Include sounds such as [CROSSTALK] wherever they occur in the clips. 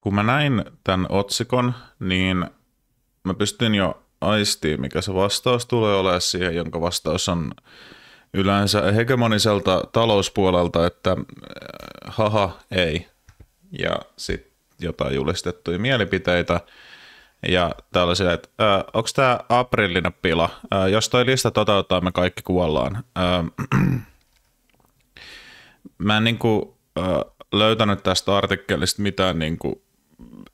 Kun mä näin tämän otsikon, niin mä pystyn jo aistiin, mikä se vastaus tulee olemaan siihen, jonka vastaus on yleensä hegemoniselta talouspuolelta, että äh, haha, ei. Ja sitten jotain julistettuja mielipiteitä. Ja täällä silleen, että äh, onko tämä aprillinen pila? Ää, äh, jos toi lista toteuttaa, me kaikki kuollaan. Ää, [CLEARS THROAT] mä en niinku, ää, löytänyt tästä artikkelista mitään niinku,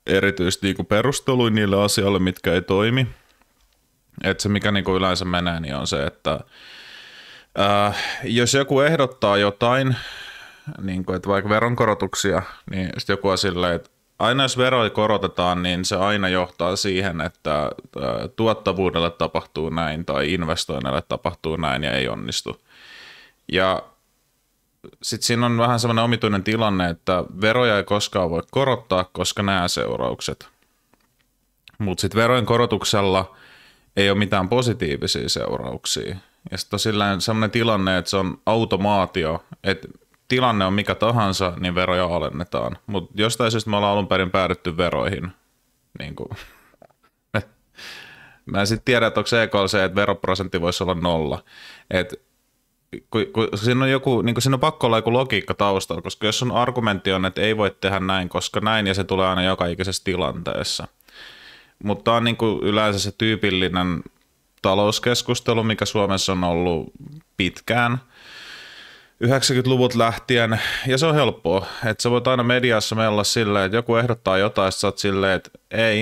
erityisesti niin perusteluja niille asioille, mitkä ei toimi. Et se, mikä niin yleensä menee, niin on se, että ää, äh, jos joku ehdottaa jotain, niin kuin, että vaikka veronkorotuksia, niin sitten joku on silleen, että aina jos veroja korotetaan, niin se aina johtaa siihen, että äh, tuottavuudelle tapahtuu näin tai investoinneille tapahtuu näin ja ei onnistu. Ja sitten siinä on vähän semmoinen omituinen tilanne, että veroja ei koskaan voi korottaa, koska nämä seuraukset. Mutta sitten verojen korotuksella ei ole mitään positiivisia seurauksia. Ja sitten on sillä sellainen tilanne, että se on automaatio, että tilanne on mikä tahansa, niin veroja alennetaan. Mutta jostain syystä me ollaan alun perin päädytty veroihin. Niin kuin. [LAUGHS] Mä en sitten tiedä, että onko se, että veroprosentti voisi olla nolla. Että kun, kun siinä on joku, niin kuin siinä on pakko olla joku logiikka taustalla, koska jos on argumentti on, että ei voi tehdä näin, koska näin, ja se tulee aina joka ikisessä tilanteessa. Mutta on niin kuin yleensä se tyypillinen talouskeskustelu, mikä Suomessa on ollut pitkään, 90-luvut lähtien, ja se on helppoa, että sä voit aina mediassa mennä silleen, että joku ehdottaa jotain, ja sä oot silleen, että ei,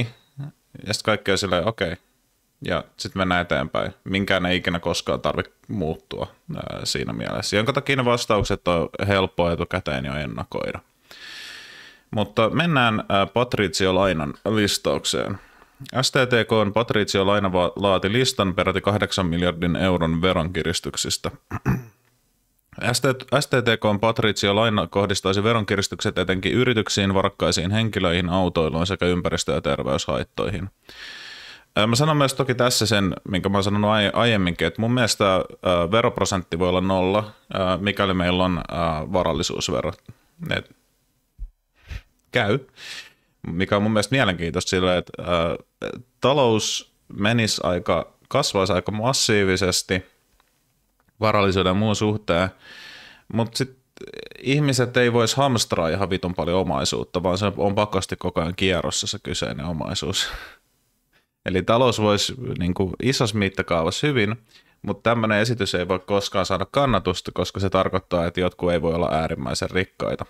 ja sitten kaikki on silleen, okei, okay, ja sitten mennään eteenpäin. Minkään ei ikinä koskaan tarvitse muuttua ää, siinä mielessä, jonka takia ne vastaukset on helppoa etukäteen jo ennakoida. Mutta mennään Patrizio Lainan listaukseen. STTK on Patrizio Laina laati listan peräti 8 miljardin euron veronkiristyksistä. STTK [CLEARS THROAT] on Patrizio Laina kohdistaisi veronkiristykset etenkin yrityksiin, varakkaisiin henkilöihin, autoiluun sekä ympäristö- ja terveyshaittoihin. Mä sanon myös toki tässä sen, minkä mä oon sanonut aiemminkin, että mun mielestä veroprosentti voi olla nolla, mikäli meillä on varallisuusvero. Et käy. Mikä on mun mielestä mielenkiintoista sillä, että talous menisi aika, kasvaisi aika massiivisesti varallisuuden ja muun suhteen, mutta sitten ihmiset ei voisi hamstraa ihan vitun paljon omaisuutta, vaan se on pakosti koko ajan kierrossa se kyseinen omaisuus. Eli talous voisi niin kuin isossa mittakaavassa hyvin, mutta tämmöinen esitys ei voi koskaan saada kannatusta, koska se tarkoittaa, että jotkut ei voi olla äärimmäisen rikkaita.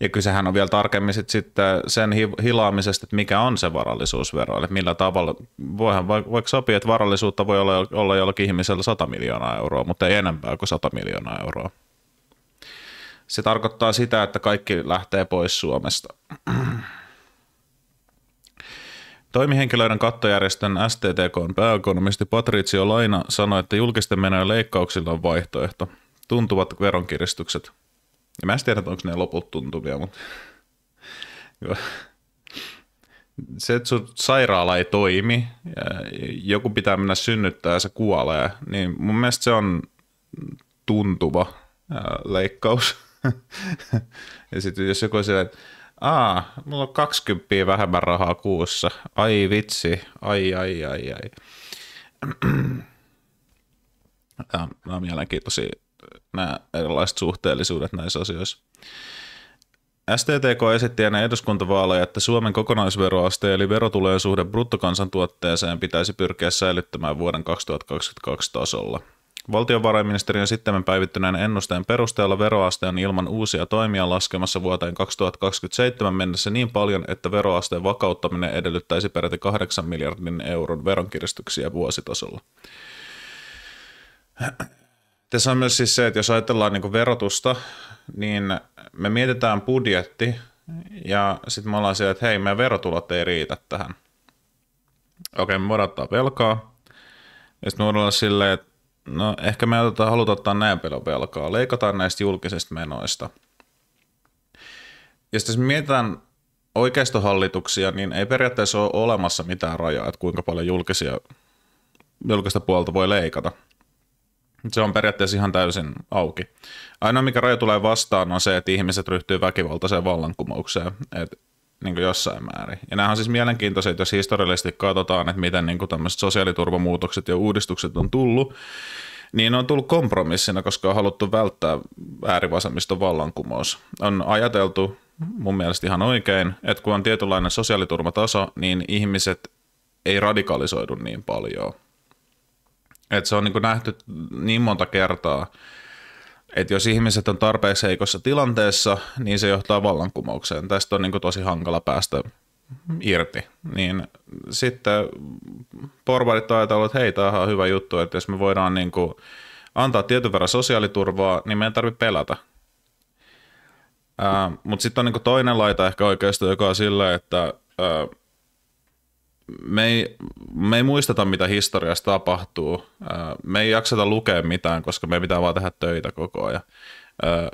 Ja kysehän on vielä tarkemmin sit sitten äh, sen hilaamisesta, että mikä on se varallisuusvero, eli millä tavalla, voihan vaikka sopia, että varallisuutta voi olla, olla jollakin ihmisellä 100 miljoonaa euroa, mutta ei enempää kuin 100 miljoonaa euroa. Se tarkoittaa sitä, että kaikki lähtee pois Suomesta. Toimihenkilöiden kattojärjestön on pääekonomisti Patricio Laina sanoi, että julkisten menojen leikkauksilla on vaihtoehto. Tuntuvat veronkiristykset. Ja mä en tiedä, onko ne loput tuntuvia, mutta se, että sun sairaala ei toimi, joku pitää mennä synnyttää ja se kuolee, niin mun mielestä se on tuntuva leikkaus. [LAUGHS] ja sitten jos joku on siellä, että Aa, mulla on 20 vähemmän rahaa kuussa. Ai vitsi, ai ai ai ai. Nämä [CLEARS THROAT] on mielenkiintoisia äh, nämä erilaiset suhteellisuudet näissä asioissa. STTK esitti ennen eduskuntavaaleja, että Suomen kokonaisveroaste eli verotulojen suhde bruttokansantuotteeseen pitäisi pyrkiä säilyttämään vuoden 2022 tasolla – Valtiovarainministeriön sitten päivittyneen ennusteen perusteella veroaste on ilman uusia toimia laskemassa vuoteen 2027 mennessä niin paljon, että veroasteen vakauttaminen edellyttäisi peräti 8 miljardin euron veronkiristyksiä vuositasolla. Tässä on myös siis se, että jos ajatellaan niin verotusta, niin me mietitään budjetti ja sitten me ollaan siellä, että hei, meidän verotulot ei riitä tähän. Okei, me voidaan ottaa velkaa. Ja sitten me voidaan olla silleen, että No ehkä me otetaan, halutaan ottaa näin paljon velkaa. Leikataan näistä julkisista menoista. Ja sitten jos mietitään oikeistohallituksia, niin ei periaatteessa ole olemassa mitään rajaa, että kuinka paljon julkisia, julkista puolta voi leikata. Se on periaatteessa ihan täysin auki. Ainoa, mikä raja tulee vastaan, on se, että ihmiset ryhtyy väkivaltaiseen vallankumoukseen. että niin kuin jossain määrin. Ja nämä on siis mielenkiintoisia, että jos historiallisesti katsotaan, että miten niin kuin tämmöiset sosiaaliturvamuutokset ja uudistukset on tullut, niin on tullut kompromissina, koska on haluttu välttää äärivasemmiston vallankumous. On ajateltu, mun mielestä ihan oikein, että kun on tietynlainen sosiaaliturvataso, niin ihmiset ei radikalisoidu niin paljon. Et se on niin nähty niin monta kertaa, että jos ihmiset on tarpeeksi heikossa tilanteessa, niin se johtaa vallankumoukseen. Tästä on niin tosi hankala päästä irti. Niin sitten porvarit on että hei, tämä on hyvä juttu, että jos me voidaan niin kuin antaa tietyn verran sosiaaliturvaa, niin meidän ei tarvitse pelätä. Mutta sitten on niin kuin toinen laita ehkä oikeastaan, joka on sillä, että ää, me ei, me ei muisteta, mitä historiassa tapahtuu. Me ei jakseta lukea mitään, koska me pitää vaan tehdä töitä koko ajan.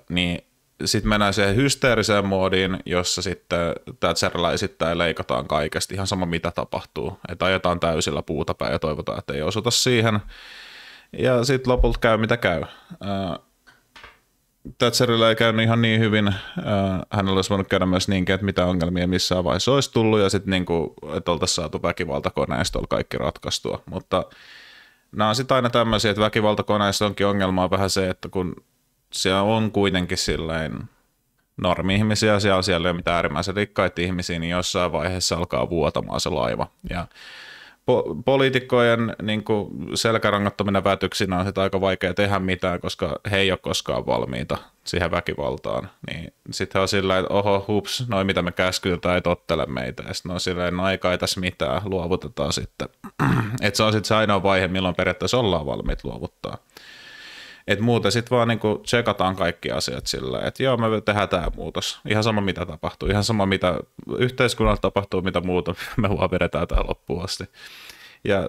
Niin sitten mennään siihen hysteeriseen moodiin, jossa sitten Thatcherilla esittää ja leikataan kaikesta, ihan sama mitä tapahtuu. Että ajetaan täysillä puuta päin ja toivotaan, että ei osuta siihen. Ja sitten lopulta käy mitä käy. Thatcherilla ei käynyt ihan niin hyvin. Äh, hänellä olisi voinut käydä myös niinkin, että mitä ongelmia missään vaiheessa olisi tullut ja sitten niin kuin, että oltaisiin saatu väkivaltakoneistolla kaikki ratkaistua. Mutta nämä on sitten aina tämmöisiä, että väkivaltakoneistonkin ongelma on vähän se, että kun siellä on kuitenkin silleen normi-ihmisiä, siellä, siellä mitä äärimmäisen rikkaita ihmisiä, niin jossain vaiheessa alkaa vuotamaan se laiva. Ja po- poliitikkojen niin selkärangattomina vätyksinä on sitä aika vaikea tehdä mitään, koska he ei ole koskaan valmiita siihen väkivaltaan. Niin sitten on sillä että oho, hups, noin mitä me käskytetään, ei tottele meitä. Ja sitten on sillä no aika ei tässä mitään, luovutetaan sitten. [CLEARS THROAT] että se on sitten se ainoa vaihe, milloin periaatteessa ollaan valmiit luovuttaa. Et muuten sitten vaan niinku tsekataan kaikki asiat sillä, että joo, me tehdään tämä muutos. Ihan sama mitä tapahtuu, ihan sama mitä yhteiskunnalla tapahtuu, mitä muuta, [LAUGHS] me vaan vedetään tämä loppuun asti. Ja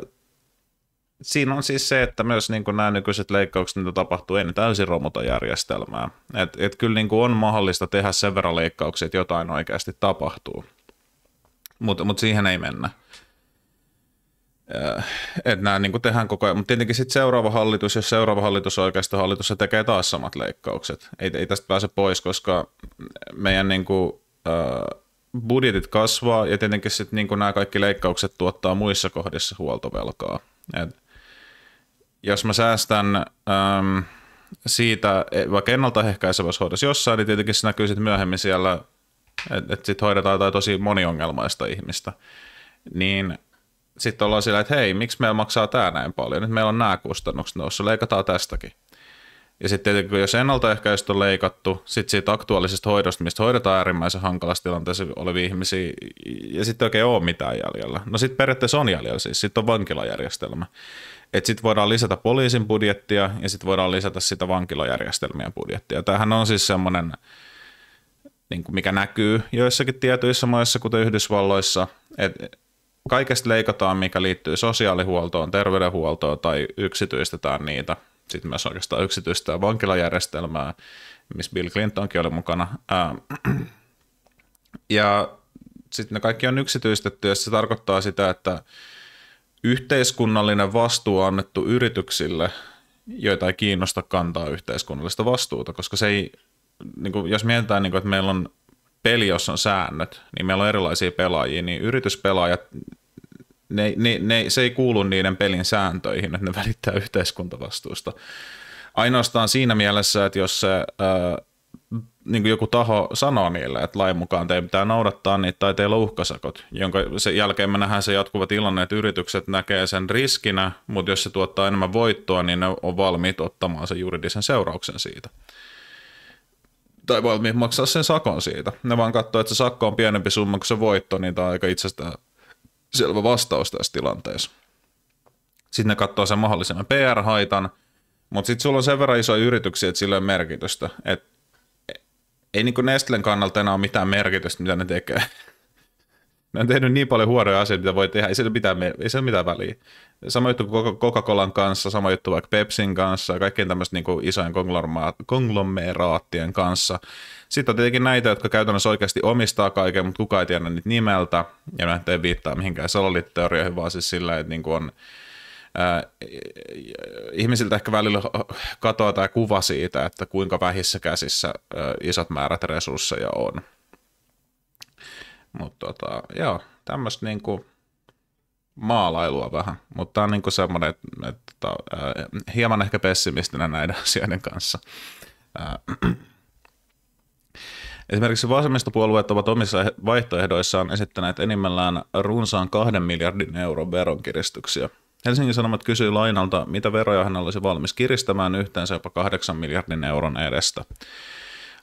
siinä on siis se, että myös niinku nämä nykyiset leikkaukset, mitä tapahtuu, ei täysin romota järjestelmää. Et, et kyllä niinku kuin on mahdollista tehdä sen verran leikkauksia, että jotain oikeasti tapahtuu. Mutta mut siihen ei mennä. Äh, että nämä niin tehdään koko ajan. Mutta tietenkin sitten seuraava hallitus, jos seuraava hallitus on oikeastaan hallitus, se tekee taas samat leikkaukset. Ei, ei tästä pääse pois, koska meidän niin kuin, äh, budjetit kasvaa ja tietenkin sitten niin nämä kaikki leikkaukset tuottaa muissa kohdissa huoltovelkaa. Et jos mä säästän ähm, siitä e, vaikka ennaltaehkäisevässä hoidossa jossain, niin tietenkin se näkyy sitten myöhemmin siellä, että et sitten hoidetaan jotain tosi moniongelmaista ihmistä. Niin – sitten ollaan sillä, että hei, miksi meillä maksaa tämä näin paljon, nyt meillä on nämä kustannukset noussut, leikataan tästäkin. Ja sitten tietenkin, jos ennaltaehkäisystä on leikattu, sitten siitä aktuaalisesta hoidosta, mistä hoidetaan äärimmäisen hankalassa tilanteessa olevia ihmisiä, ja sitten oikein ole mitään jäljellä. No sitten periaatteessa on jäljellä siis, sitten on vankilajärjestelmä. Että sitten voidaan lisätä poliisin budjettia ja sitten voidaan lisätä sitä vankilajärjestelmien budjettia. Tämähän on siis semmoinen, niin mikä näkyy joissakin tietyissä maissa, kuten Yhdysvalloissa, että kaikesta leikataan, mikä liittyy sosiaalihuoltoon, terveydenhuoltoon tai yksityistetään niitä. Sitten myös oikeastaan yksityistetään vankilajärjestelmää, missä Bill Clintonkin oli mukana. Ähm, [CLEARS THROAT] ja sitten ne kaikki on yksityistetty ja se tarkoittaa sitä, että yhteiskunnallinen vastuu on annettu yrityksille, joita ei kiinnosta kantaa yhteiskunnallista vastuuta, koska se ei, niin kuin, jos mietitään, niin kuin, että meillä on peli, jossa on säännöt, niin meillä on erilaisia pelaajia, niin yrityspelaajat, ne, ne, ne, se ei kuulu niiden pelin sääntöihin, että ne välittää yhteiskuntavastuusta. Ainoastaan siinä mielessä, että jos se, ää, äh, niin kuin joku taho sanoo niille, että lain mukaan teidän pitää noudattaa niitä tai teillä on uhkasakot, jonka sen jälkeen me nähdään se jatkuva tilanne, että yritykset näkee sen riskinä, mutta jos se tuottaa enemmän voittoa, niin ne on valmiit ottamaan sen juridisen seurauksen siitä tai valmiit maksaa sen sakon siitä. Ne vaan katsoo, että se sakko on pienempi summa kuin se voitto, niin tämä on aika itsestään selvä vastaus tässä tilanteessa. Sitten ne katsoo sen mahdollisimman PR-haitan, mutta sitten sulla on sen verran isoja yrityksiä, että sillä ei ole merkitystä. Et ei niin kuin Nestlen kannalta enää ole mitään merkitystä, mitä ne tekee. [LAUGHS] ne on tehnyt niin paljon huonoja asioita, mitä voi tehdä, ei sillä mitään, ei sillä mitään väliä. Sama juttu Coca-Colan kanssa, sama juttu vaikka Pepsin kanssa ja kaikkien tämmöisten niin isojen konglomeraattien kanssa. Sitten on tietenkin näitä, jotka käytännössä oikeasti omistaa kaiken, mutta kukaan ei tiedä niitä nimeltä. Ja mä en viittaa mihinkään salaliitteorioihin, vaan siis sillä, että niin kuin on äh, ihmisiltä ehkä välillä katoaa tämä kuva siitä, että kuinka vähissä käsissä äh, isot määrät resursseja on. Mutta tota, joo, tämmöistä niin kuin maalailua vähän, mutta tämä on niin semmoinen, että, että tota, että hieman ehkä pessimistinen näiden [LAUGHS] asioiden kanssa. [CLEARS THROAT] Esimerkiksi vasemmistopuolueet ovat omissa vaihtoehdoissaan esittäneet enimmillään runsaan kahden miljardin euron veronkiristyksiä. Helsingin Sanomat kysyi lainalta, mitä veroja hän olisi valmis kiristämään yhteensä jopa 8 miljardin euron edestä.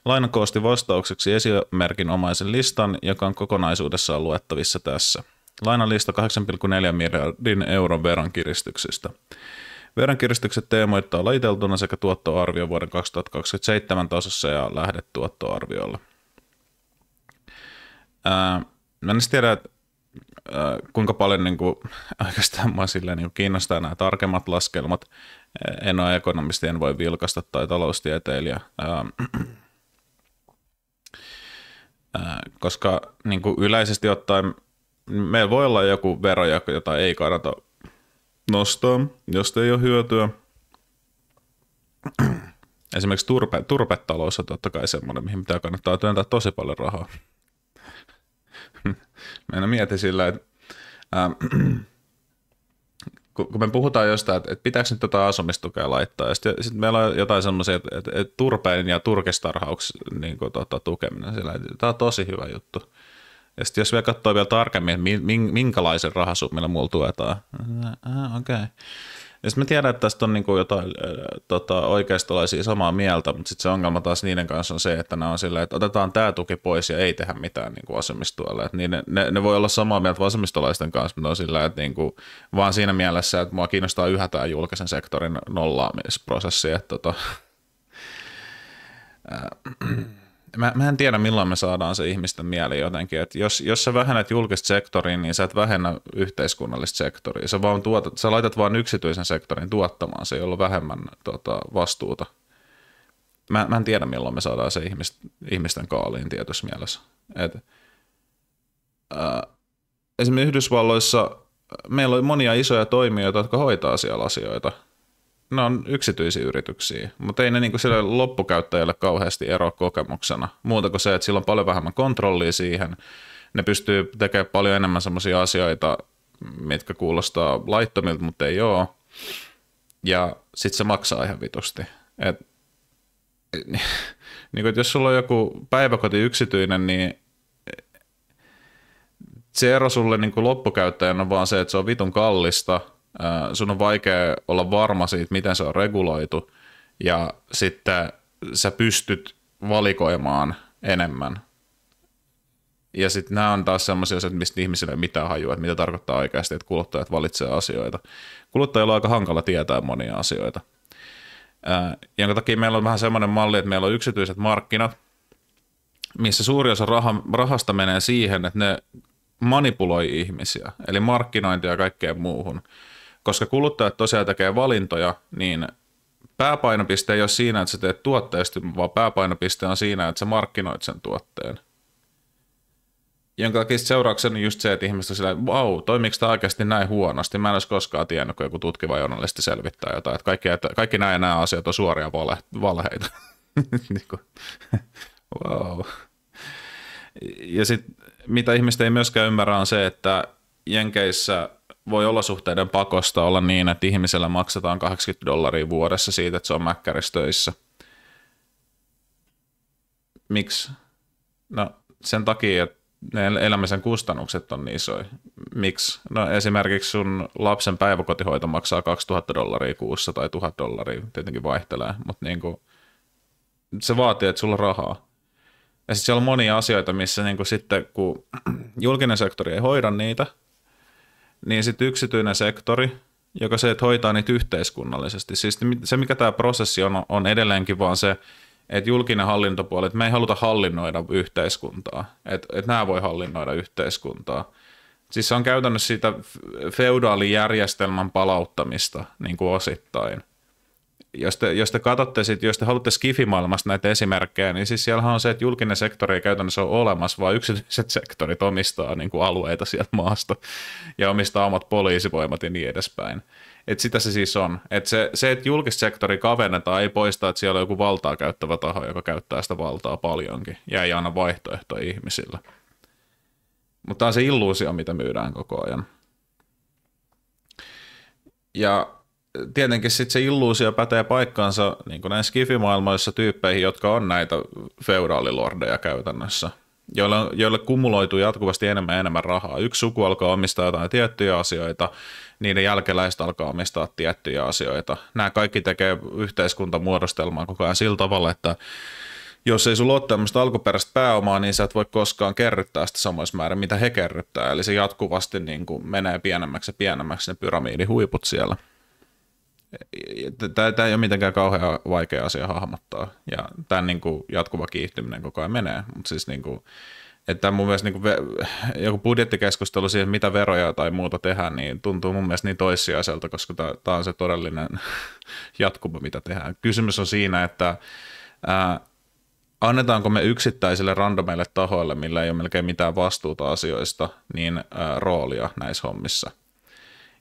Laina koosti vastaukseksi esimerkinomaisen listan, joka on kokonaisuudessaan luettavissa tässä – Lainalista 8,4 miljardin euron veronkiristyksistä. Verankiristykset teemoittaa lajiteltuna sekä tuottoarvio vuoden 2027 tasossa ja tuottoarviolla. Ää, äh, mä en tiedä, että äh, kuinka paljon niin kuin, [LAUGHS] oikeastaan mä silleen, niin kiinnostaa nämä tarkemmat laskelmat. En ole ekonomisti, en voi vilkasta tai taloustieteilijä. Ää, ähm, [CLEARS THROAT] äh, koska niin kuin yleisesti ottaen meillä voi olla joku vero, jota ei kannata nostaa, jos ei ole hyötyä. [CLEARS THROAT] Esimerkiksi turpe, turpetalous on totta kai semmoinen, mihin pitää kannattaa työntää tosi paljon rahaa. [LAUGHS] Mä mieti sillä, että ää, [CLEARS THROAT] kun me puhutaan jostain, että, että pitääkö nyt tota asumistukea laittaa, ja sitten sit meillä on jotain semmoisia, että, että, että turpeen ja turkistarhauksen niin tota, tukeminen, sillä, että tämä on tosi hyvä juttu. Ja sitten jos vielä katsoo vielä tarkemmin, että minkälaisen rahasummilla mulla tuetaan. Äh, okei. Okay. Ja sitten mä tiedän, että tästä on niinku jotain äh, tota, oikeistolaisia samaa mieltä, mutta sitten se ongelma taas niiden kanssa on se, että nämä on silleen, että otetaan tämä tuki pois ja ei tehdä mitään niinku vasemmistualle. Niin ne, ne, ne, voi olla samaa mieltä vasemmistolaisten kanssa, mutta on sillä, että niinku, vaan siinä mielessä, että mua kiinnostaa yhä tämä julkisen sektorin nollaamisprosessi. Että tota, [CLEARS THROAT] äh, mä, mä en tiedä milloin me saadaan se ihmisten mieli jotenkin, että jos, jos sä vähennät julkista sektoria, niin sä et vähennä yhteiskunnallista sektoria, sä, vaan tuotat, sä laitat vain yksityisen sektorin tuottamaan se, jolla on vähemmän tota, vastuuta. Mä, mä en tiedä milloin me saadaan se ihmist, ihmisten kaaliin tietyssä mielessä. Et, äh, esimerkiksi Yhdysvalloissa meillä on monia isoja toimijoita, jotka hoitaa siellä asioita – ne on yksityisiä yrityksiä, mutta ei ne niin sille loppukäyttäjälle kauheasti ero kokemuksena. Muuta kuin se, että sillä on paljon vähemmän kontrollia siihen. Ne pystyy tekemään paljon enemmän sellaisia asioita, mitkä kuulostaa laittomilta, mutta ei ole. Ja sitten se maksaa ihan vitusti. Et, [LAUGHS] niin kuin, että jos sulla on joku päiväkoti yksityinen, niin se ero sulle niin kuin loppukäyttäjän on vaan se, että se on vitun kallista – Äh, sun on vaikea olla varma siitä, miten se on reguloitu, ja sitten sä pystyt valikoimaan enemmän. Ja sitten nämä on taas sellaisia asioita, mistä ihmisille ei mitään hajua, että mitä tarkoittaa oikeasti, että kuluttajat valitsee asioita. Kuluttajilla on aika hankala tietää monia asioita. Äh, jonka takia meillä on vähän semmoinen malli, että meillä on yksityiset markkinat, missä suuri osa rah- rahasta menee siihen, että ne manipuloi ihmisiä, eli markkinointia ja kaikkeen muuhun koska kuluttajat tosiaan tekee valintoja, niin pääpainopiste ei ole siinä, että sä teet tuotteesti, vaan pääpainopiste on siinä, että sä markkinoit sen tuotteen. Jonka takia seurauksena just se, että ihmiset on sillä, vau, toimiiko tämä oikeasti näin huonosti? Mä en olisi koskaan tiennyt, kun joku tutkiva journalisti selvittää jotain, että kaikki, että kaikki näin ja nämä asiat on suoria vale, valheita. wow. [LAUGHS] Niin [LAUGHS] ja sitten mitä ihmiset ei myöskään ymmärrä on se, että Jenkeissä – voi olla suhteiden pakosta olla niin, että ihmisellä maksetaan 80 dollaria vuodessa siitä, että se on mäkkäristöissä. Miksi? No sen takia, että ne elämisen kustannukset on niin isoja. Miksi? No esimerkiksi sun lapsen päiväkotihoito maksaa 2000 dollaria kuussa tai 1000 dollaria, tietenkin vaihtelee, mutta niin kuin, se vaatii, että sulla on rahaa. Ja sitten siellä on monia asioita, missä niin kuin sitten kun [CLEARS THROAT] julkinen sektori ei hoida niitä – niin sitten yksityinen sektori, joka se, että hoitaa niitä yhteiskunnallisesti. Siis se, mikä tämä prosessi on, on edelleenkin vaan se, että julkinen hallintopuoli, että me ei haluta hallinnoida yhteiskuntaa, että, että nämä voi hallinnoida yhteiskuntaa. Siis se on käytännössä siitä feudaalijärjestelmän palauttamista niin kuin osittain – jos te, jos te katsotte sit, jos te haluatte skifimaailmasta näitä esimerkkejä, niin siis siellä on se, että julkinen sektori ei käytännössä ole olemassa, vaan yksityiset [LAUGHS] sektorit omistaa niin kuin alueita sieltä maasta ja omistaa omat poliisivoimat ja niin edespäin. Et sitä se siis on. Et se, se, että julkista sektori kavennetaan, ei poista, että siellä on joku valtaa käyttävä taho, joka käyttää sitä valtaa paljonkin ja ei aina vaihtoehtoja ihmisillä. Mutta tämä on se illuusio, mitä myydään koko ajan. Ja tietenkin sit se illuusio pätee paikkaansa niin näissä skifimaailmoissa tyyppeihin, jotka on näitä feudaalilordeja käytännössä, joille, joille kumuloituu jatkuvasti enemmän ja enemmän rahaa. Yksi suku alkaa omistaa jotain tiettyjä asioita, niiden jälkeläiset alkaa omistaa tiettyjä asioita. Nämä kaikki tekee yhteiskuntamuodostelmaa koko ajan sillä tavalla, että jos ei sulla ole tämmöistä alkuperäistä pääomaa, niin sä et voi koskaan kerryttää sitä samoissa määrin, mitä he kerryttää. Eli se jatkuvasti niin kuin menee pienemmäksi ja pienemmäksi ne pyramiidihuiput siellä. Tämä, ei ole mitenkään kauhean vaikea asia hahmottaa, ja tämän niin kuin jatkuva kiihtyminen koko ajan menee, mutta siis niin kuin, että mun mielestä niin kuin joku budjettikeskustelu siihen, mitä veroja tai muuta tehdään, niin tuntuu mun mielestä niin toissijaiselta, koska tämä on se todellinen [LAUGHS] jatkuma, mitä tehdään. Kysymys on siinä, että ää, annetaanko me yksittäisille randomeille tahoille, millä ei ole melkein mitään vastuuta asioista, niin ää, roolia näissä hommissa –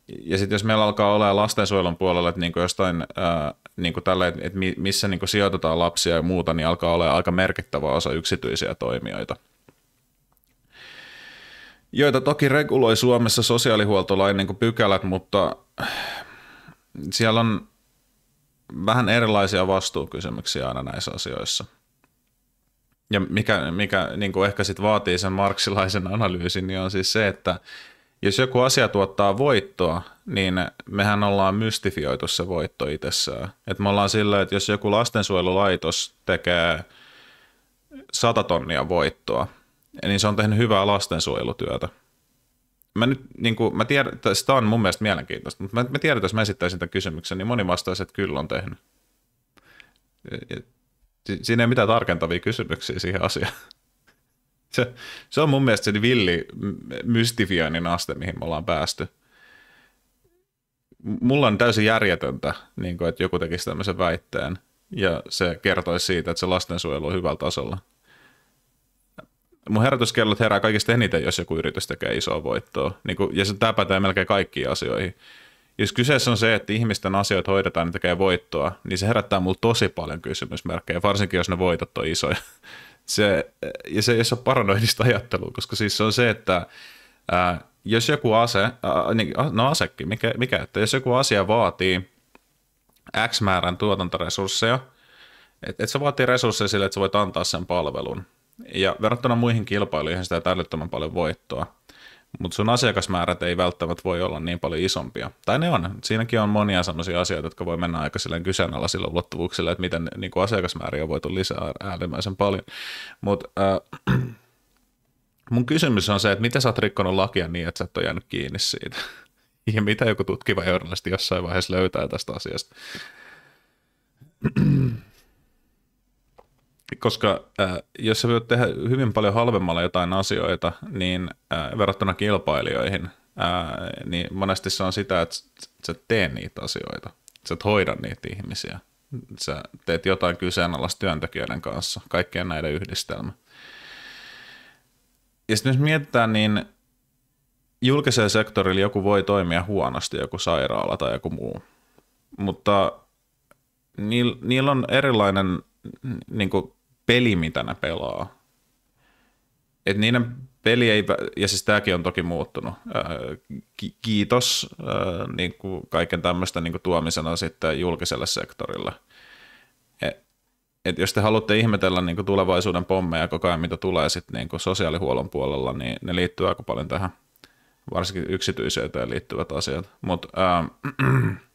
ja sitten jos meillä alkaa olla lastensuojelun puolella, että niinku jostain ää, niinku kuin tälle, että missä niinku sijoitetaan lapsia ja muuta, niin alkaa olla aika merkittävä osa yksityisiä toimijoita joita toki reguloi Suomessa sosiaalihuoltolain niinku pykälät, mutta siellä on vähän erilaisia vastuukysymyksiä aina näissä asioissa. Ja mikä, mikä niin ehkä sitten vaatii sen marksilaisen analyysin, niin on siis se, että jos joku asia tuottaa voittoa, niin mehän ollaan mystifioitu se voitto itsessään. Et me ollaan sillä, että jos joku lastensuojelulaitos tekee 100 tonnia voittoa, niin se on tehnyt hyvää lastensuojelutyötä. Mä nyt, niin kuin, mä tiedän, sitä on mun mielestä mielenkiintoista, mutta mä, mä tiedän, että jos mä esittäisin tämän kysymyksen, niin moni vastaisi, että kyllä on tehnyt. siinä ei ole mitään tarkentavia kysymyksiä siihen asiaan. [LAUGHS] se, se on mun mielestä se villi mystifioinnin aste, mihin me ollaan päästy. Mulla on täysin järjetöntä, niin kuin, että joku tekisi tämmöisen väitteen ja se kertoisi siitä, että se lastensuojelu on hyvällä tasolla. Mun herätyskellot herää kaikista eniten, jos joku yritys tekee isoa voittoa. Niin kuin, ja se tämä pätee melkein kaikkiin asioihin. Jos kyseessä on se, että ihmisten asioita hoidetaan ja tekee voittoa, niin se herättää mulla tosi paljon kysymysmerkkejä, varsinkin jos ne voitot on isoja. Se, ja se ei ole paranoidista ajattelua, koska siis se on se, että ää, jos joku ase, ää, niin, no asekin, mikä, mikä, että jos joku asia vaatii X määrän tuotantoresursseja, että et se vaatii resursseja sille, että sä voit antaa sen palvelun. Ja verrattuna muihin kilpailijoihin sitä ei paljon voittoa mutta sun asiakasmäärät ei välttämättä voi olla niin paljon isompia. Tai ne on. Siinäkin on monia sellaisia asioita, jotka voi mennä aika silleen kyseenalaisilla ulottuvuuksilla, että miten niin kuin asiakasmääriä on voitu lisää äärimmäisen paljon. Mutta äh, [CLEARS THROAT] mun kysymys on se, että miten sä oot rikkonut lakia niin, että sä et ole jäänyt kiinni siitä? [LAUGHS] Ja mitä joku tutkiva journalisti jossain vaiheessa löytää tästä asiasta? [CLEARS THROAT] koska äh, jos sä voit tehdä hyvin paljon halvemmalla jotain asioita, niin äh, verrattuna kilpailijoihin, äh, niin monesti se on sitä, että sä teet niitä asioita, sä et hoida niitä ihmisiä, sä teet jotain kyseenalaista työntekijöiden kanssa, kaikkien näiden yhdistelmä. Ja sitten jos mietitään, niin julkisella sektorilla joku voi toimia huonosti, joku sairaala tai joku muu, mutta niillä niil on erilainen niin kuin peli, mitä ne pelaa. Et niiden peli ei, ja siis tämäkin on toki muuttunut. Äh, kiitos äh, niin kuin kaiken tämmöistä niin kuin tuomisena sitten julkiselle sektorille. E-, et, jos te haluatte ihmetellä niin kuin tulevaisuuden pommeja koko ajan, mitä tulee sitten niin kuin sosiaalihuollon puolella, niin ne liittyy aika paljon tähän, varsinkin yksityisyyteen liittyvät asiat. Mutta ähm, [CLEARS THROAT]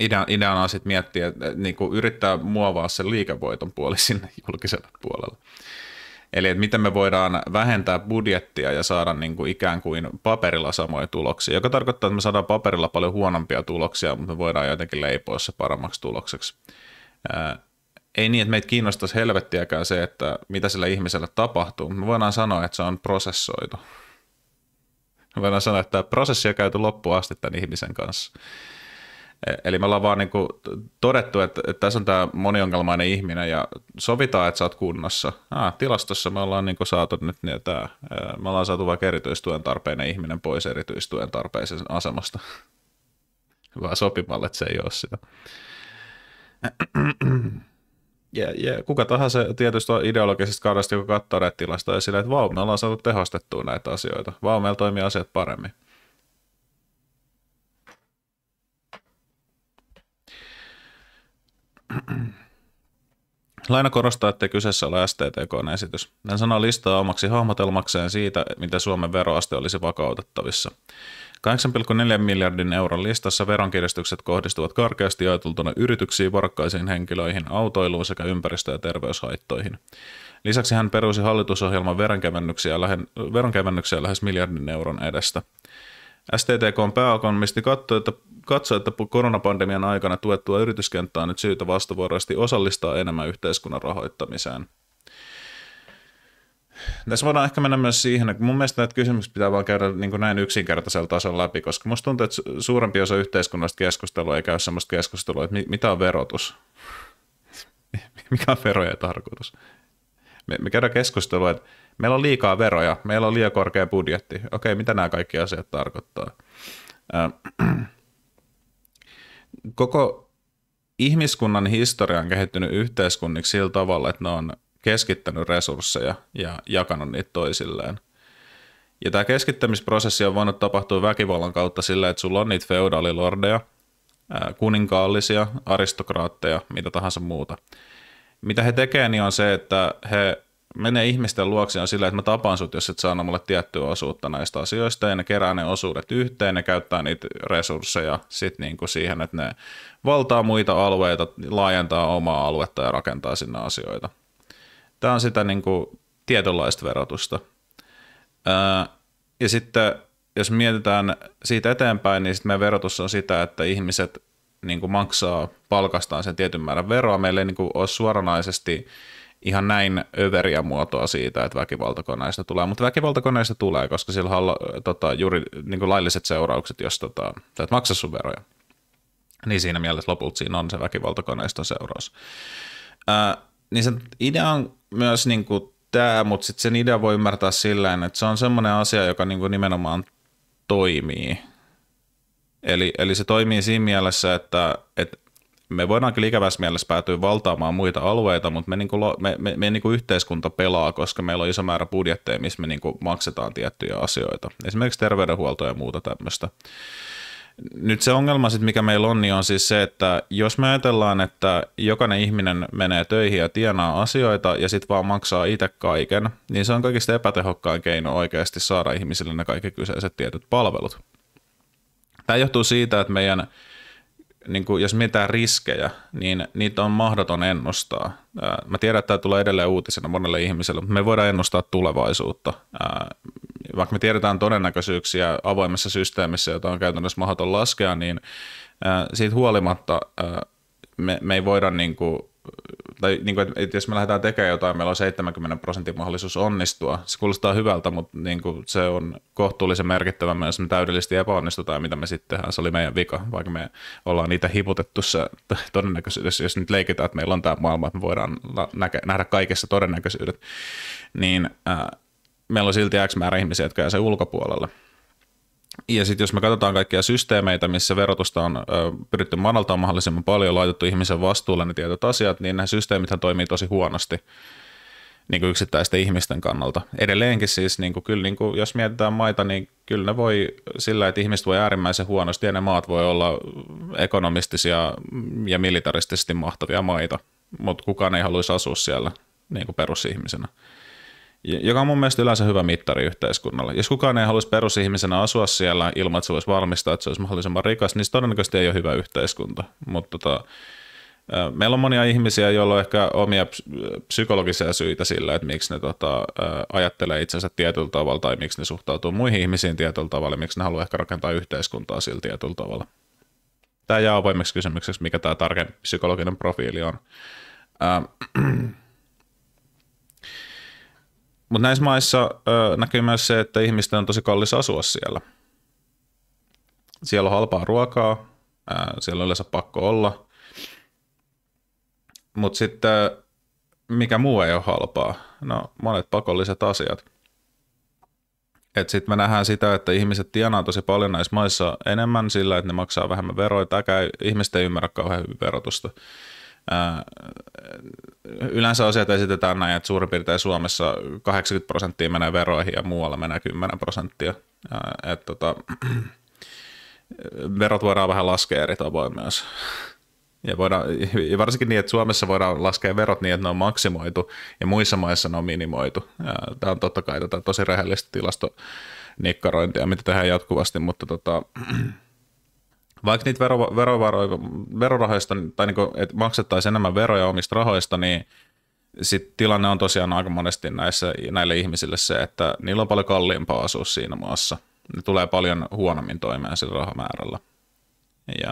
ideana, on sitten miettiä, että niin kuin yrittää muovaa sen liikevoiton puoli sinne julkiselle puolelle. Eli että miten me voidaan vähentää budjettia ja saada niin kuin ikään kuin paperilla samoja tuloksia, joka tarkoittaa, että me saadaan paperilla paljon huonompia tuloksia, mutta me voidaan jotenkin leipoa se paremmaksi tulokseksi. Ää, ei niin, että meitä kiinnostaisi helvettiäkään se, että mitä sillä ihmisellä tapahtuu, me voidaan sanoa, että se on prosessoitu. Me voidaan sanoa, että tämä prosessi on käyty loppuun asti tämän ihmisen kanssa. E- eli me ollaan vaan niin kuin todettu, että, että tässä on tämä moniongelmainen ihminen ja sovitaan, että sä oot kunnossa. Ah, tilastossa me ollaan niin kuin saatu nyt niin tämä, e- me ollaan saatu vaikka erityistuen tarpeinen ihminen pois erityistuen tarpeisen asemasta. [LAUGHS] Vaan sopimalle, että se ei ole sitä. [CLEARS THROAT] Ja, ja kuka tahansa tietysti ideologisesta kaudesta, joka katsoo näitä tilastoja sillä, että vau, me ollaan saatu tehostettua näitä asioita. Vau, meillä toimii asiat paremmin. [CLEARS THROAT] Laina korostaa, että kyseessä ole sttk esitys. Hän sanoo listaa omaksi hahmotelmakseen siitä, mitä Suomen veroaste olisi vakautettavissa. 8,4 miljardin euron listassa veronkiristykset kohdistuvat karkeasti ajateltuna yrityksiin, varkkaisiin henkilöihin, autoiluun sekä ympäristö- ja terveyshaittoihin. Lisäksi hän peruisi hallitusohjelman veronkevennyksiä, lähen, veronkevennyksiä lähes miljardin euron edestä. STTK on pääokonomisti katsoi, että Katsoa, että koronapandemian aikana tuettua yrityskenttää on nyt syytä vastavuoroisesti osallistaa enemmän yhteiskunnan rahoittamiseen. Tässä voidaan ehkä mennä myös siihen, että mun mielestä näitä kysymyksiä pitää vaan käydä niin näin yksinkertaisella tasolla läpi, koska musta tuntuu, että suurempi osa yhteiskunnasta keskustelua ei käy sellaista keskustelua, että mitä on verotus, [LAUGHS] mikä on verojen tarkoitus. Me, me käydään keskustelua, että meillä on liikaa veroja, meillä on liian korkea budjetti. Okei, mitä nämä kaikki asiat tarkoittaa? Äh, [CLEARS THROAT] koko ihmiskunnan historia on kehittynyt yhteiskunniksi sillä tavalla, että ne on keskittänyt resursseja ja jakanut niitä toisilleen. Ja tämä keskittämisprosessi on voinut tapahtua väkivallan kautta sillä, että sulla on niitä feudalilordeja, kuninkaallisia, aristokraatteja, mitä tahansa muuta. Mitä he tekevät, niin on se, että he menee ihmisten luokse on silleen, että mä tapaan sut, jos et saa mulle tiettyä osuutta näistä asioista, ja ne kerää ne osuudet yhteen, ne käyttää niitä resursseja sit niinku siihen, että ne valtaa muita alueita, laajentaa omaa aluetta ja rakentaa sinne asioita. Tämä on sitä niinku tietynlaista verotusta. Ja sitten jos mietitään siitä eteenpäin, niin sitten meidän verotus on sitä, että ihmiset niin kuin maksaa palkastaan sen tietyn määrän veroa. Meillä ei niin kuin ole suoranaisesti ihan näin överiä muotoa siitä, että väkivaltakoneista tulee, mutta väkivaltakoneista tulee, koska sillä on tota, juuri niin kuin lailliset seuraukset, jos tota, et maksa sun veroja. Niin siinä mielessä lopulta siinä on se väkivaltakoneiston seuraus. Ää, niin sen idea on myös niin kuin tämä, mutta sitten sen idea voi ymmärtää sillä että se on semmoinen asia, joka niin kuin nimenomaan toimii. Eli, eli se toimii siinä mielessä, että, että me voidaan kyllä ikävässä mielessä päätyä valtaamaan muita alueita, mutta me, niinku, me, me, me niinku yhteiskunta pelaa, koska meillä on iso määrä budjetteja, missä me niinku maksetaan tiettyjä asioita. Esimerkiksi terveydenhuolto ja muuta tämmöistä. Nyt se ongelma, sit, mikä meillä on, niin on siis se, että jos me ajatellaan, että jokainen ihminen menee töihin ja tienaa asioita ja sitten vaan maksaa itse kaiken, niin se on kaikista epätehokkain keino oikeasti saada ihmisille ne kaikki kyseiset tietyt palvelut. Tämä johtuu siitä, että meidän – niin kuin, jos mitään riskejä, niin niitä on mahdoton ennustaa. Mä tiedän, että tämä tulee edelleen uutisena monelle ihmiselle, mutta me voidaan ennustaa tulevaisuutta. Vaikka me tiedetään todennäköisyyksiä avoimessa systeemissä, jota on käytännössä mahdoton laskea, niin siitä huolimatta me, me ei voida niin kuin, tai niin kuin, että jos me lähdetään tekemään jotain, meillä on 70 prosentin mahdollisuus onnistua. Se kuulostaa hyvältä, mutta niin kuin, se on kohtuullisen merkittävä, jos me täydellisesti epäonnistutaan, mitä me sitten tehdään. Se oli meidän vika, vaikka me ollaan niitä hiputettu se todennäköisyydessä, jos nyt leikitään, että meillä on tämä maailma, että me voidaan nähdä kaikessa todennäköisyydet, niin äh, meillä on silti X määrä ihmisiä, jotka jää sen ulkopuolelle – ja sitten jos me katsotaan kaikkia systeemeitä, missä verotusta on ö, pyritty madaltamaan mahdollisimman paljon, laitettu ihmisen vastuulle ne tietyt asiat, niin nämä systeemithän toimii tosi huonosti niin kuin yksittäisten ihmisten kannalta. Edelleenkin siis, niin kuin, kyllä niin kuin, jos mietitään maita, niin kyllä ne voi sillä, että ihmiset voi äärimmäisen huonosti ja ne maat voi olla ekonomistisia ja militaristisesti mahtavia maita, mutta kukaan ei haluaisi asua siellä niin kuin perusihmisenä joka on mun mielestä yleensä hyvä mittari yhteiskunnalle. Jos kukaan ei haluaisi perusihmisenä asua siellä ilman, että se voisi valmistaa, että se olisi mahdollisimman rikas, niin se todennäköisesti ei ole hyvä yhteiskunta. Mutta tota, Meillä on monia ihmisiä, joilla on ehkä omia psykologisia syitä sillä, että miksi ne tota, ajattelee itsensä tietyllä tavalla tai miksi ne suhtautuu muihin ihmisiin tietyllä tavalla, miksi ne haluaa ehkä rakentaa yhteiskuntaa sillä tietyllä tavalla. Tämä jää avoimeksi kysymykseksi, mikä tämä tarkempi psykologinen profiili on. Ähm mutta näissä maissa ö, näkyy myös se, että ihmisten on tosi kallis asua siellä. Siellä on halpaa ruokaa, ö, siellä on yleensä pakko olla. Mutta sitten mikä muu ei ole halpaa? No monet pakolliset asiat. Et sitten me nähdään sitä, että ihmiset tienaa tosi paljon näissä maissa enemmän sillä, että ne maksaa vähemmän veroja. Tämäkään ihmiset ei ymmärrä kauhean hyvin verotusta yleensä asiat esitetään näin, että suurin piirtein Suomessa 80 prosenttia menee veroihin ja muualla menee 10 prosenttia. että tota, [CLEARS THROAT] verot voidaan vähän laskea eri tavoin myös. Ja, voidaan, varsinkin niin, että Suomessa voidaan laskea verot niin, että ne on maksimoitu ja muissa maissa ne on minimoitu. Ja tämä on totta kai tätä tosi rehellistä tilastonikkarointia, mitä tehdään jatkuvasti, mutta tota, [CLEARS THROAT] vaikka niitä vero, verovaroja, verorahoista, tai niin kuin, että maksettaisiin enemmän veroja omista rahoista, niin sit tilanne on tosiaan aika monesti näissä, näille ihmisille se, että niillä on paljon kalliimpaa asua siinä maassa. Ne tulee paljon huonommin toimeen sillä rahamäärällä. Ja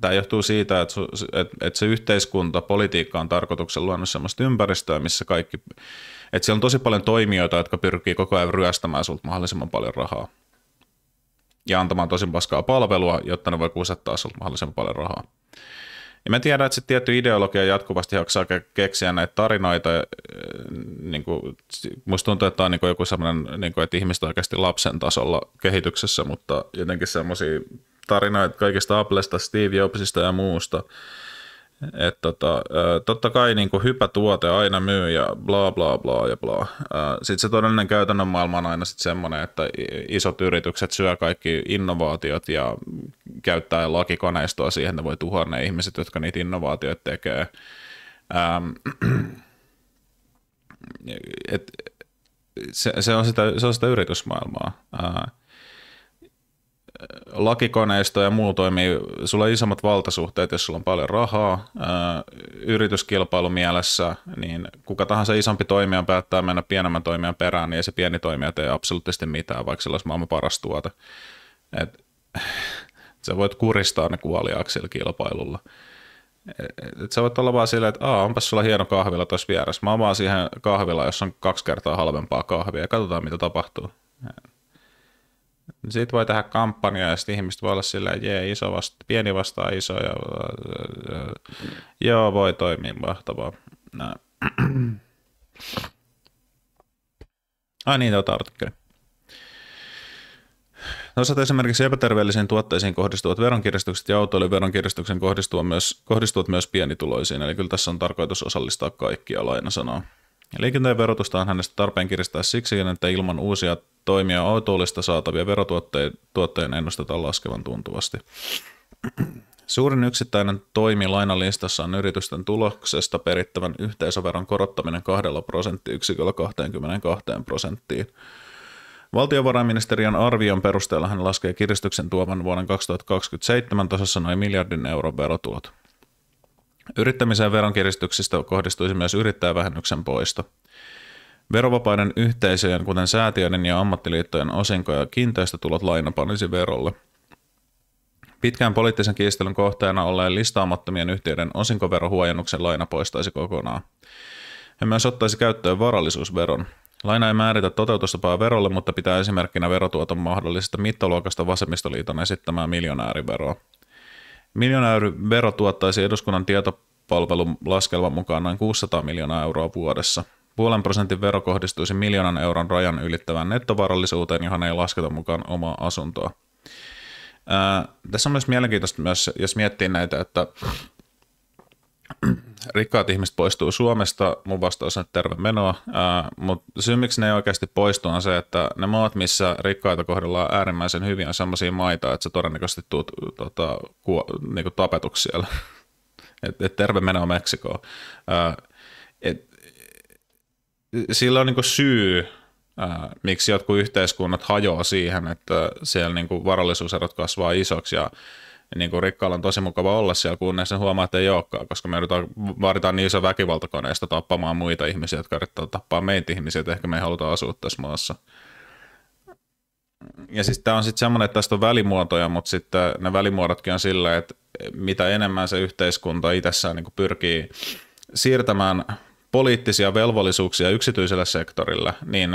tämä johtuu siitä, että, että, että se yhteiskunta, politiikka on tarkoituksen luonut sellaista ympäristöä, missä kaikki, että siellä on tosi paljon toimijoita, jotka pyrkii koko ajan ryöstämään sinulta mahdollisimman paljon rahaa ja antamaan tosi paskaa palvelua, jotta ne voi kusettaa sinulta mahdollisimman paljon rahaa. Ja mä tiedän, että se tietty ideologia jatkuvasti jaksaa keksiä näitä tarinoita. Äh, niin kuin, musta tuntuu, että tämä on niin kuin joku sellainen, niin kuin, että ihmiset oikeasti lapsen tasolla kehityksessä, mutta jotenkin semmoisia tarinoita kaikista Applesta, Steve Jobsista ja muusta – et tota, totta kai niin kuin hypätuote aina myy ja bla bla bla ja bla. Sitten se todellinen käytännön maailma on aina sitten semmoinen, että isot yritykset syö kaikki innovaatiot ja käyttää lakikoneistoa siihen, että voi tuhoa ne ihmiset, jotka niitä innovaatioita tekee. [CLEARS THROAT] et, se, se, on sitä, se on sitä yritysmaailmaa lakikoneisto ja muu toimii, sulla on isommat valtasuhteet, jos sulla on paljon rahaa, yrityskilpailu mielessä, niin kuka tahansa isompi toimija päättää mennä pienemmän toimijan perään, niin ei se pieni toimija tee absoluuttisesti mitään, vaikka sillä olisi maailman paras tuote. Et, [LAUGHS] sä voit kuristaa ne kuoliaaksi kilpailulla. Et sä voit olla vaan silleen, että Aa, onpas sulla hieno kahvila tuossa vieressä. Mä oon vaan siihen kahvilaan, jossa on kaksi kertaa halvempaa kahvia ja katsotaan mitä tapahtuu. Sitten voi tehdä kampanjaa ja sitten ihmiset voi olla sillä, että jee, iso vasta, pieni vastaa iso ja, ja, ja joo, voi toimia mahtavaa. No. [CLEARS THROAT] Ai niin, tuota artikkeli. Toisaalta esimerkiksi epäterveellisiin tuotteisiin kohdistuvat veronkiristykset ja autoiluveronkiristyksen kohdistuvat myös, kohdistuvat myös pienituloisiin, eli kyllä tässä on tarkoitus osallistaa kaikkia laina sanoo. Liikenteen verotusta on hänestä tarpeen kiristää siksi, että ilman uusia toimia autoolista saatavia verotuotteen ennustetaan laskevan tuntuvasti. Suurin yksittäinen toimi lainalistassa on yritysten tuloksesta perittävän yhteisöveron korottaminen kahdella prosenttiyksiköllä 22 prosenttiin. Valtiovarainministeriön arvion perusteella hän laskee kiristyksen tuovan vuoden 2027 tasossa noin miljardin euron verotulot. Yrittämisen veronkiristyksistä kohdistuisi myös yrittäjävähennyksen poisto. Verovapaiden yhteisöjen, kuten säätiöiden ja ammattiliittojen osinko- ja kiinteistötulot lainapanisi verolle. Pitkään poliittisen kiistelyn kohteena olleen listaamattomien yhtiöiden osinkoverohuojennuksen laina poistaisi kokonaan. He myös ottaisi käyttöön varallisuusveron. Laina ei määritä toteutustapaa verolle, mutta pitää esimerkkinä verotuoton mahdollisesta mittaluokasta vasemmistoliiton esittämää miljonääriveroa. Miljonääry vero tuottaisi eduskunnan tietopalvelun laskelman mukaan noin 600 miljoonaa euroa vuodessa. Puolen prosentin vero kohdistuisi miljoonan euron rajan ylittävään nettovarallisuuteen, johon ei lasketa mukaan omaa asuntoa. Ää, tässä on myös mielenkiintoista myös, jos miettii näitä, että rikkaat ihmiset poistuu Suomesta, mun vastaus on, että terve menoa, mutta syy miksi ne ei oikeasti poistu on se, että ne maat, missä rikkaita kohdellaan äärimmäisen hyvin, on sellaisia maita, että sä todennäköisesti tuut tota, kuo, niinku tapetuksi siellä. [LAUGHS] et, et terve menoa Meksikoon. et, sillä on niinku syy, ää, miksi jotkut yhteiskunnat hajoaa siihen, että siellä niinku varallisuuserot kasvaa isoksi ja niin kuin rikkaalla on tosi mukava olla siellä, kunnes se huomaa, että ei olekaan, koska me joudutaan, vaaditaan niin iso väkivaltakoneista tappamaan muita ihmisiä, jotka yrittävät tappaa meitä ihmisiä, että ehkä me ei haluta asua tässä maassa. Ja siis tämä on sitten semmoinen, että tästä on välimuotoja, mutta sitten ne välimuodotkin on sillä, että mitä enemmän se yhteiskunta itsessään niin kuin pyrkii siirtämään poliittisia velvollisuuksia yksityiselle sektorille, niin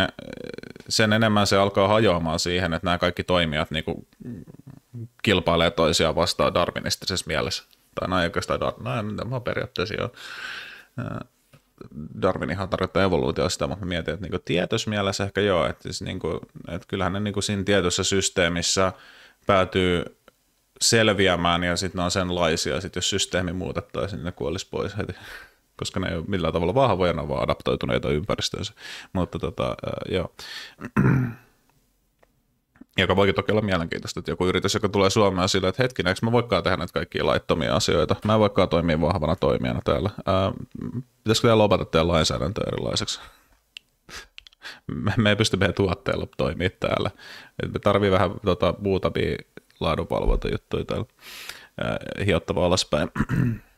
sen enemmän se alkaa hajoamaan siihen, että nämä kaikki toimijat niin kuin kilpailee toisiaan vastaan darwinistisessa mielessä. Tai no ei oikeastaan Darwin, no, periaatteessa Darwin äh, Darwinihan tarkoittaa evoluutio sitä, mutta mietin, että niin tietosmielessä ehkä joo, että, siis niin kuin, että kyllähän ne niin siinä tietyssä systeemissä päätyy selviämään ja sitten ne on senlaisia, sit jos systeemi muutettaisiin, niin ne kuolisi pois heti, [LAUGHS] koska ne ei ole millään tavalla vahvoja, ne on vaan adaptoituneita ympäristöönsä. Mutta tota, äh, joo. [CLEARS THROAT] joka voikin toki olla mielenkiintoista, että joku yritys, joka tulee Suomeen sillä, että hetkinen, eikö mä voikaan tehdä näitä kaikkia laittomia asioita? Mä en voikaan toimia vahvana toimijana täällä. Ää, pitäisikö teidän lopata teidän lainsäädäntöä erilaiseksi? [LAUGHS] Me, me ei pysty meidän tuotteella toimimaan täällä. Et me tarvii vähän tota, muutamia laadunvalvontajuttuja täällä ää, hiottava alaspäin. [CLEARS THROAT]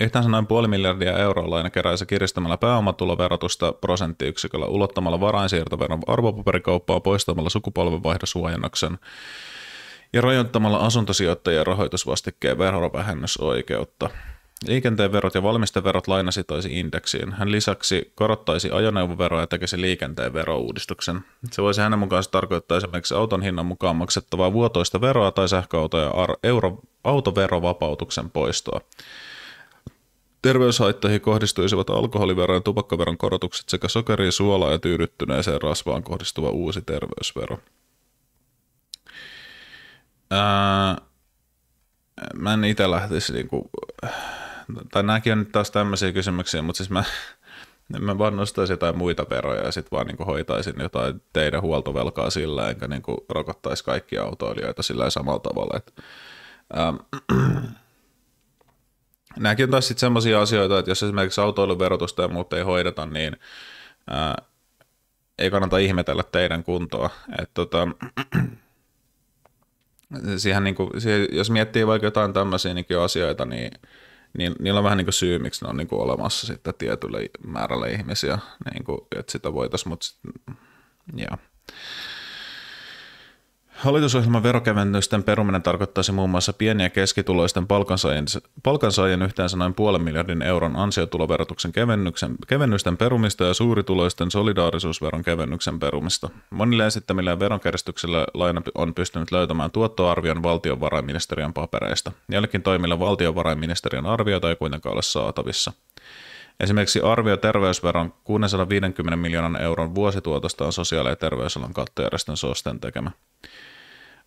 Yhtään noin puoli miljardia euroa laina keräisi kiristämällä pääomatuloverotusta prosenttiyksiköllä, ulottamalla varainsiirtoveron arvopaperikauppaa, poistamalla sukupolvenvaihdosuojennuksen ja rajoittamalla asuntosijoittajien rahoitusvastikkeen verovähennysoikeutta. Liikenteen verot ja valmisteverot lainasi sitoisi indeksiin. Hän lisäksi korottaisi ajoneuvoveroa ja tekisi liikenteen verouudistuksen. Se voisi hänen mukaansa tarkoittaa esimerkiksi auton hinnan mukaan maksettavaa vuotoista veroa tai sähköautoja ja ar- euro- autoverovapautuksen poistoa. Terveyshaittoihin kohdistuisivat alkoholiveron ja tupakkaveron korotukset sekä sokeriin, suolaan ja tyydyttyneeseen rasvaan kohdistuva uusi terveysvero. Ää, mä en itse lähtisi niinku, tai nämäkin on nyt taas tämmöisiä kysymyksiä, mutta siis mä, mä vaan nostaisin jotain muita veroja ja sitten vaan niinku hoitaisin jotain teidän huoltovelkaa sillä, enkä niinku rokottaisi kaikkia autoilijoita sillä samalla tavalla. Että, ää, nämäkin on taas sitten sellaisia asioita, että jos esimerkiksi autoiluverotusta verotusta ja muuta ei hoideta, niin ää, ei kannata ihmetellä teidän kuntoa. Et, tota, [CLEARS THROAT] siihen, niin kuin, siihen, jos miettii vaikka jotain tämmöisiä niin asioita, niin, niin niillä on vähän niin kuin syy, miksi ne on niin kuin olemassa sitten tietylle määrälle ihmisiä, niin kuin, että sitä voitaisiin, mutta yeah. Hallitusohjelman verokevennysten peruminen tarkoittaisi muun muassa pieniä keskituloisten palkansaajien, palkansaajien yhteensä noin puolen miljardin euron ansiotuloverotuksen kevennyksen, kevennysten perumista ja suurituloisten solidaarisuusveron kevennyksen perumista. Monille esittämillä veronkeristyksillä laina on pystynyt löytämään tuottoarvion valtionvarainministeriön papereista. Jälkin toimilla valtionvarainministeriön arviota ei kuitenkaan ole saatavissa. Esimerkiksi arvio terveysveron 650 miljoonan euron vuosituotosta on sosiaali- ja terveysalan kattojärjestön SOSTEN tekemä.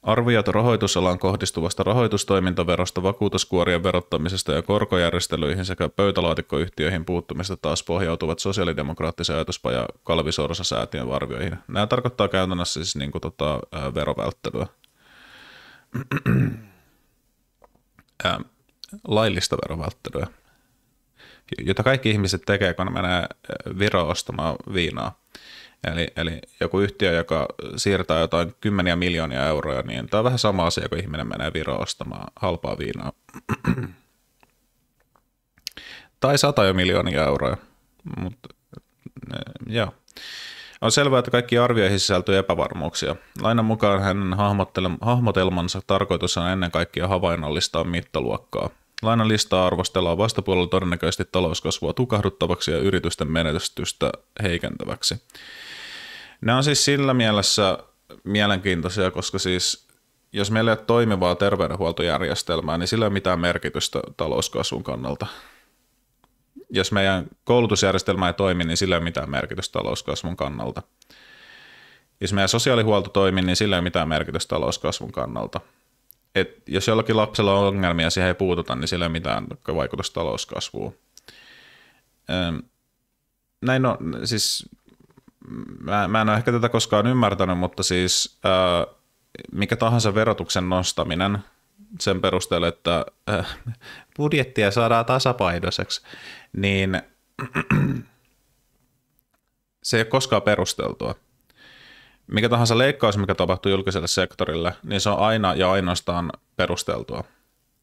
Arviot rahoitusalan kohdistuvasta rahoitustoimintaverosta, vakuutuskuorien verottamisesta ja korkojärjestelyihin sekä pöytälaatikkoyhtiöihin puuttumista taas pohjautuvat sosiaalidemokraattisen ajatuspaja Kalvi Sorsa-säätiön arvioihin. Nämä tarkoittaa käytännössä siis niin kuin tota, verovälttelyä. laillista verovälttelyä, jota kaikki ihmiset tekee, kun menee Viro ostamaan viinaa. Eli, eli joku yhtiö, joka siirtää jotain kymmeniä miljoonia euroja, niin tämä on vähän sama asia, kun ihminen menee Viroon ostamaan halpaa viinaa. tai jo miljoonia euroja. Mut, joo. On selvää, että kaikki arvioihin sisältyy epävarmuuksia. Lainan mukaan hänen hahmotelmansa tarkoitus on ennen kaikkea havainnollistaa mittaluokkaa – Lainalistaa arvostellaan vastapuolella todennäköisesti talouskasvua tukahduttavaksi ja yritysten menetystystä heikentäväksi. Nämä on siis sillä mielessä mielenkiintoisia, koska siis jos meillä ei ole toimivaa terveydenhuoltojärjestelmää, niin sillä ei ole mitään merkitystä talouskasvun kannalta. Jos meidän koulutusjärjestelmä ei toimi, niin sillä ei ole mitään merkitystä talouskasvun kannalta. Jos meidän sosiaalihuolto toimii, niin sillä ei ole mitään merkitystä talouskasvun kannalta et jos jollakin lapsella on ongelmia ja siihen ei puututa, niin sillä ei mitään vaikutusta talouskasvuun. näin on, siis mä, mä en ole ehkä tätä koskaan ymmärtänyt, mutta siis mikä tahansa verotuksen nostaminen sen perusteella, että budjettia saadaan tasapainoiseksi, niin [CLEARS THROAT] se ei ole koskaan perusteltua mikä tahansa leikkaus, mikä tapahtuu julkiselle sektorille, niin se on aina ja ainoastaan perusteltua.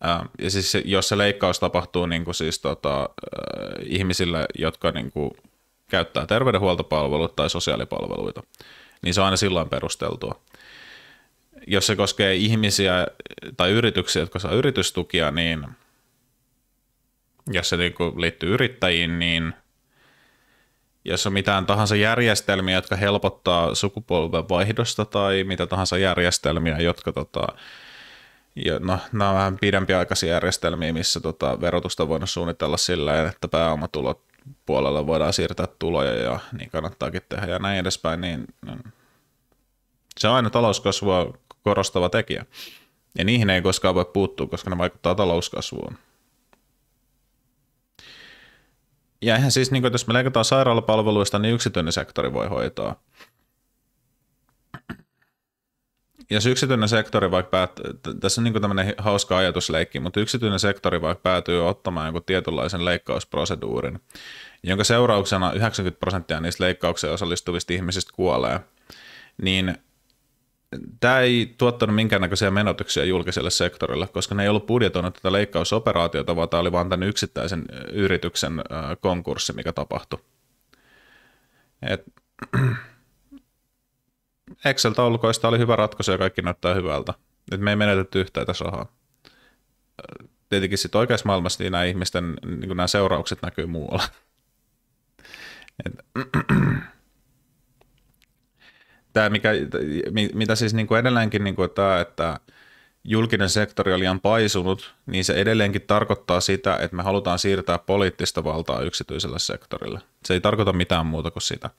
Ähm, ja siis jos se leikkaus tapahtuu niin kuin siis tota, äh, ihmisille, jotka niin kuin käyttää terveydenhuoltopalveluita tai sosiaalipalveluita, niin se on aina silloin perusteltua. Jos se koskee ihmisiä tai yrityksiä, jotka saa yritystukia, niin jos se niin kuin liittyy yrittäjiin, niin – jos on mitään tahansa järjestelmiä, jotka helpottaa sukupolven vaihdosta tai mitä tahansa järjestelmiä, jotka tota, jo, no, nämä on vähän pidempiaikaisia järjestelmiä, missä tota, verotusta on voinut suunnitella sillä tavalla, että pääomatulot puolella voidaan siirtää tuloja ja niin kannattaakin tehdä ja näin edespäin, niin, niin se on aina talouskasvua korostava tekijä. Ja niihin ei koskaan voi puuttua, koska ne vaikuttaa talouskasvuun. Ja eihän siis, niin kuin, jos me leikataan sairaalapalveluista, niin yksityinen sektori voi hoitaa. Jos yksityinen sektori vaikka päättyy, tässä on niin tämmöinen hauska ajatusleikki, mutta yksityinen sektori vaikka päätyy ottamaan jonkun tietynlaisen leikkausproseduurin, jonka seurauksena 90 prosenttia niistä leikkaukseen osallistuvista ihmisistä kuolee, niin tämä ei tuottanut minkäännäköisiä menotuksia julkiselle sektorille, koska ne ei ollut budjetoinut tätä leikkausoperaatiota, vaan tämä oli vain tämän yksittäisen yrityksen konkurssi, mikä tapahtui. Et, [CLEARS THROAT] Excel-taulukoista oli hyvä ratkaisu ja kaikki näyttää hyvältä. Et me ei menetetty yhtään tässä rahaa. Tietenkin sitten oikeassa maailmassa niin nämä ihmisten niin nämä seuraukset näkyy muualla. Et, [CLEARS THROAT] tämä, mikä, mitä siis niin kuin edelleenkin niin kuin tämä, että julkinen sektori on liian paisunut, niin se edelleenkin tarkoittaa sitä, että me halutaan siirtää poliittista valtaa yksityiselle sektorille. Se ei tarkoita mitään muuta kuin sitä.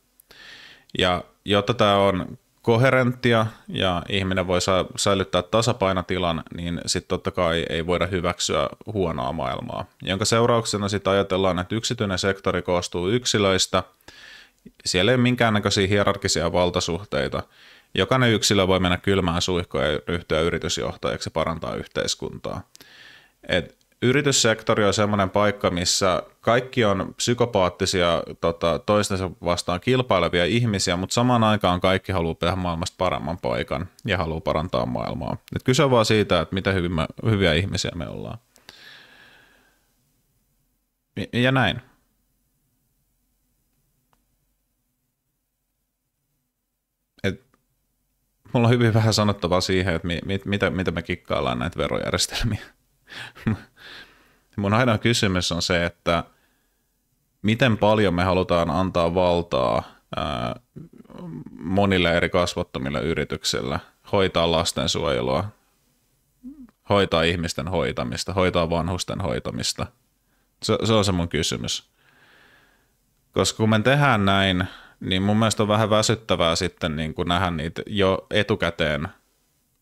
Ja jotta tämä on koherenttia ja ihminen voi sa- säilyttää tasapainotilan, niin sitten totta kai ei voida hyväksyä huonoa maailmaa, jonka seurauksena sitten ajatellaan, että yksityinen sektori koostuu yksilöistä – siellä ei ole minkäännäköisiä hierarkisia valtasuhteita. Jokainen yksilö voi mennä kylmään suihkoon ja ryhtyä yritysjohtajaksi ja parantaa yhteiskuntaa. Et yrityssektori on sellainen paikka, missä kaikki on psykopaattisia tota, toistensa vastaan kilpailevia ihmisiä, mutta samaan aikaan kaikki haluaa tehdä maailmasta paremman paikan ja haluaa parantaa maailmaa. Et kyse on vaan siitä, että mitä hyvin me, hyviä ihmisiä me ollaan. Ja, ja näin. mulla on hyvin vähän sanottavaa siihen, että mi, mit, mitä, mitä me kikkaillaan näitä verojärjestelmiä. Mun ainoa kysymys on se, että miten paljon me halutaan antaa valtaa ää, monille eri kasvottomille yrityksillä hoitaa lastensuojelua, hoitaa ihmisten hoitamista, hoitaa vanhusten hoitamista. Se, se on se mun kysymys. Koska kun me tehdään näin, niin mun mielestä on vähän väsyttävää sitten niin kuin nähdä niitä jo etukäteen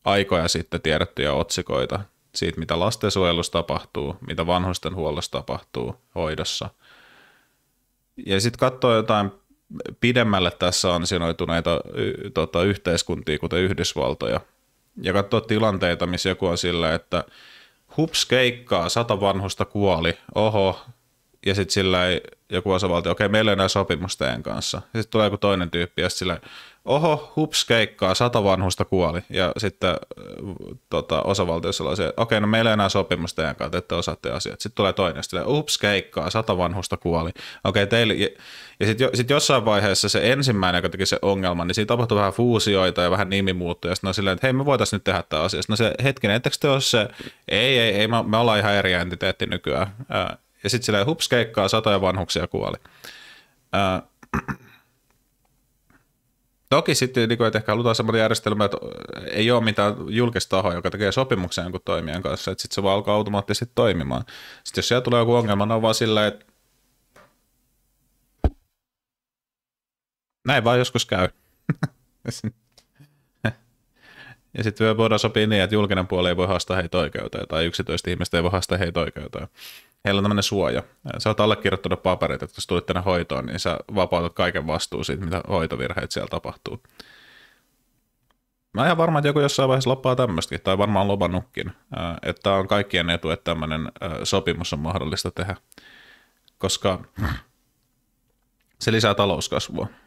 aikoja sitten tiedettyjä otsikoita siitä, mitä lastensuojelussa tapahtuu, mitä vanhusten huollossa tapahtuu hoidossa. Ja sitten katsoa jotain pidemmälle tässä on sinoituneita tota, yhteiskuntia, kuten Yhdysvaltoja, ja katsoa tilanteita, missä joku on sillä, että hups keikkaa, sata vanhusta kuoli, oho, ja sitten sillä joku osavaltio, okei, okay, meillä ei enää sopimus teidän kanssa. Sitten tulee joku toinen tyyppi, ja sillä oho, hups, keikkaa, sata vanhusta kuoli. Ja sitten äh, tota, osavaltiossa oli se, okei, okay, no meillä ei enää sopimus teidän kanssa, te ette osaatte asiat. Sitten tulee toinen, sillä hups, keikkaa, sata vanhusta kuoli. Okei, okay, teille, ja, ja sitten sit jossain vaiheessa se ensimmäinen, joka teki se ongelma, niin siinä tapahtui vähän fuusioita ja vähän nimimuuttoja. Sitten on silleen, että hei, me voitaisiin nyt tehdä tämä asia. Sitten no se hetkinen, ettekö te ole se, ei, ei, ei, me, me ollaan ihan eri entiteetti nykyään. Ää, ja sitten silleen hups keikkaa, satoja vanhuksia kuoli. Ää, Toki sitten niin kuin, että ehkä halutaan sellainen järjestelmä, että ei ole mitään tahoa, joka tekee sopimuksen jonkun toimijan kanssa, että sitten se vaan alkaa automaattisesti toimimaan. Sitten jos siellä tulee joku ongelma, niin on vaan sillä, että näin vaan joskus käy. [LAUGHS] ja sitten voidaan sopia niin, että julkinen puoli ei voi haastaa heitä oikeuteen tai yksityiset ihmiset ei voi haastaa heitä oikeuteen heillä on tämmöinen suoja. Sä oot allekirjoittanut paperit, että jos tulit tänne hoitoon, niin sä vapautat kaiken vastuun siitä, mitä hoitovirheet siellä tapahtuu. Mä ihan varma, että joku jossain vaiheessa loppaa tämmöistäkin, tai varmaan lopannutkin, että on kaikkien etu, että tämmöinen sopimus on mahdollista tehdä, koska se lisää talouskasvua.